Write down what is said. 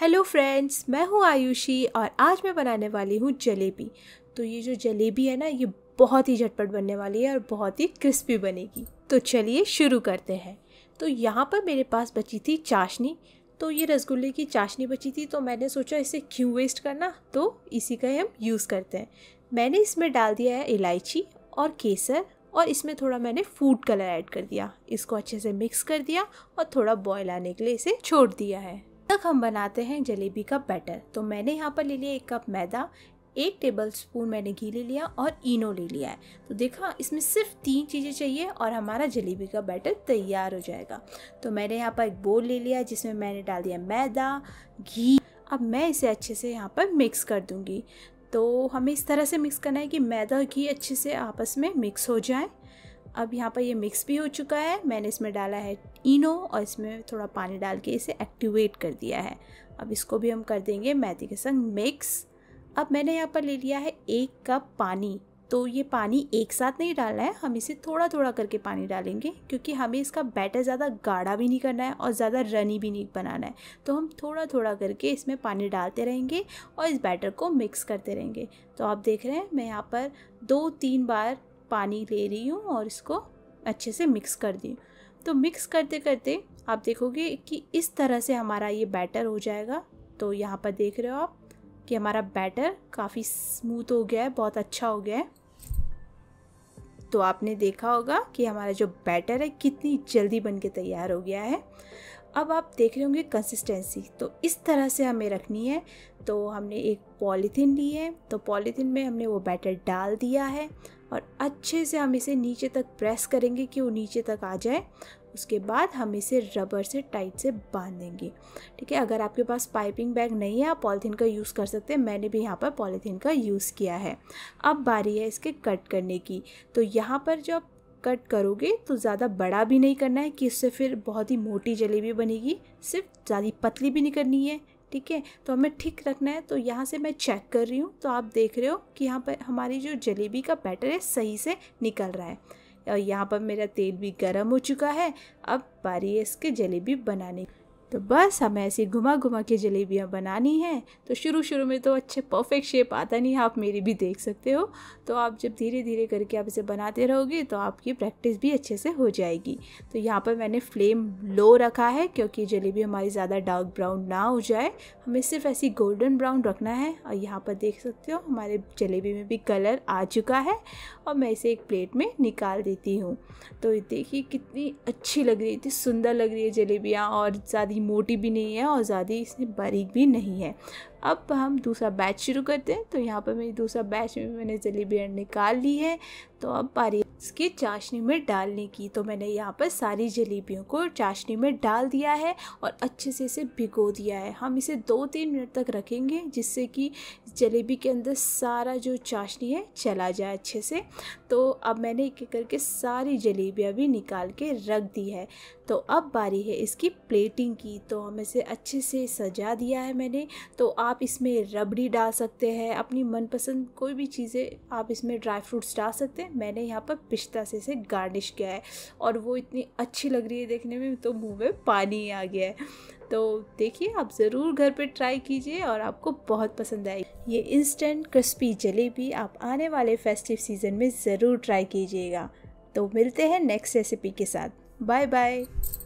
hello friends मैं हूँ आयुषी और आज मैं बनाने वाली हूँ जलेबी तो ये जो जलेबी है ना ये बहुत ही झटपट बनने वाली है और बहुत ही क्रिस्पी बनेगी तो चलिए शुरू करते हैं तो यहाँ पर मेरे पास बची थी चाशनी तो ये रसगुल्ले की चाशनी बची थी तो मैंने सोचा इसे क्यों वेस्ट करना तो इसी का हम यूज़ करते हैं मैंने इसमें डाल दिया है इलायची और केसर और इसमें थोड़ा मैंने फूड कलर ऐड कर दिया इसको अच्छे से मिक्स कर दिया और थोड़ा बॉयल आने के लिए इसे छोड़ दिया है तक हम बनाते हैं जलेबी का बैटर तो मैंने यहाँ पर ले लिया एक कप मैदा एक टेबल स्पून मैंने घी ले लिया और इनो ले लिया है तो देखा इसमें सिर्फ तीन चीज़ें चाहिए और हमारा जलेबी का बैटर तैयार हो जाएगा तो मैंने यहाँ पर एक बोल ले लिया जिसमें मैंने डाल दिया मैदा घी अब मैं इसे अच्छे से यहाँ पर मिक्स कर दूँगी तो हमें इस तरह से मिक्स करना है कि मैदा घी अच्छे से आपस में मिक्स हो जाए अब यहाँ पर ये मिक्स भी हो चुका है मैंने इसमें डाला है इनो और इसमें थोड़ा पानी डाल के इसे एक्टिवेट कर दिया है अब इसको भी हम कर देंगे मैदे के संग मिक्स अब मैंने यहाँ पर ले लिया है एक कप पानी तो ये पानी एक साथ नहीं डालना है हम इसे थोड़ा थोड़ा करके पानी डालेंगे क्योंकि हमें इसका बैटर ज़्यादा गाढ़ा भी नहीं करना है और ज़्यादा रनी भी नहीं बनाना है तो हम थोड़ा थोड़ा करके इसमें पानी डालते रहेंगे और इस बैटर को मिक्स करते रहेंगे तो आप देख रहे हैं मैं यहाँ पर दो तीन बार पानी ले रही हूँ और इसको अच्छे से मिक्स कर दी तो मिक्स करते करते आप देखोगे कि इस तरह से हमारा ये बैटर हो जाएगा तो यहाँ पर देख रहे हो आप कि हमारा बैटर काफ़ी स्मूथ हो गया है बहुत अच्छा हो गया है तो आपने देखा होगा कि हमारा जो बैटर है कितनी जल्दी बन के तैयार हो गया है अब आप देख रहे होंगे कंसिस्टेंसी तो इस तरह से हमें रखनी है तो हमने एक पॉलीथीन ली है तो पॉलीथीन में हमने वो बैटर डाल दिया है और अच्छे से हम इसे नीचे तक प्रेस करेंगे कि वो नीचे तक आ जाए उसके बाद हम इसे रबर से टाइट से बांध देंगे ठीक है अगर आपके पास पाइपिंग बैग नहीं है आप पॉलीथीन का यूज़ कर सकते हैं मैंने भी यहाँ पर पॉलीथीन का यूज़ किया है अब बारी है इसके कट करने की तो यहाँ पर जो आप कट करोगे तो ज़्यादा बड़ा भी नहीं करना है कि इससे फिर बहुत ही मोटी जलेबी बनेगी सिर्फ ज़्यादा पतली भी नहीं करनी है ठीक है तो हमें ठीक रखना है तो यहाँ से मैं चेक कर रही हूँ तो आप देख रहे हो कि यहाँ पर हमारी जो जलेबी का बैटर है सही से निकल रहा है और यहाँ पर मेरा तेल भी गर्म हो चुका है अब बारी है इसके जलेबी बनाने की तो बस हमें ऐसी घुमा घुमा के जलेबियाँ बनानी हैं तो शुरू शुरू में तो अच्छे परफेक्ट शेप आता नहीं है आप मेरी भी देख सकते हो तो आप जब धीरे धीरे करके आप इसे बनाते रहोगे तो आपकी प्रैक्टिस भी अच्छे से हो जाएगी तो यहाँ पर मैंने फ्लेम लो रखा है क्योंकि जलेबी हमारी ज़्यादा डार्क ब्राउन ना हो जाए हमें सिर्फ ऐसी गोल्डन ब्राउन रखना है और यहाँ पर देख सकते हो हमारे जलेबी में भी कलर आ चुका है और मैं इसे एक प्लेट में निकाल देती हूँ तो देखिए कितनी अच्छी लग रही इतनी सुंदर लग रही है जलेबियाँ और ज़्यादा मोटी भी नहीं है और ज़्यादा इसमें बारीक भी नहीं है अब हम दूसरा बैच शुरू करते हैं तो यहाँ पर मेरी दूसरा बैच में मैंने जलेबी एंड निकाल ली है तो अब पारी इसकी चाशनी में डालने की तो मैंने यहाँ पर सारी जलेबियों को चाशनी में डाल दिया है और अच्छे से इसे भिगो दिया है हम इसे दो तीन मिनट तक रखेंगे जिससे कि जलेबी के अंदर सारा जो चाशनी है चला जाए अच्छे से तो अब मैंने एक एक करके सारी जलेबियाँ भी निकाल के रख दी है तो अब बारी है इसकी प्लेटिंग की तो हम इसे अच्छे से सजा दिया है मैंने तो आप आप इसमें रबड़ी डाल सकते हैं अपनी मनपसंद कोई भी चीज़ें आप इसमें ड्राई फ्रूट्स डाल सकते हैं मैंने यहाँ पर पिस्ता से इसे गार्निश किया है और वो इतनी अच्छी लग रही है देखने में तो मुँह में पानी आ गया है तो देखिए आप ज़रूर घर पे ट्राई कीजिए और आपको बहुत पसंद आएगी ये इंस्टेंट क्रिस्पी जलेबी आप आने वाले फेस्टिव सीज़न में ज़रूर ट्राई कीजिएगा तो मिलते हैं नेक्स्ट रेसिपी के साथ बाय बाय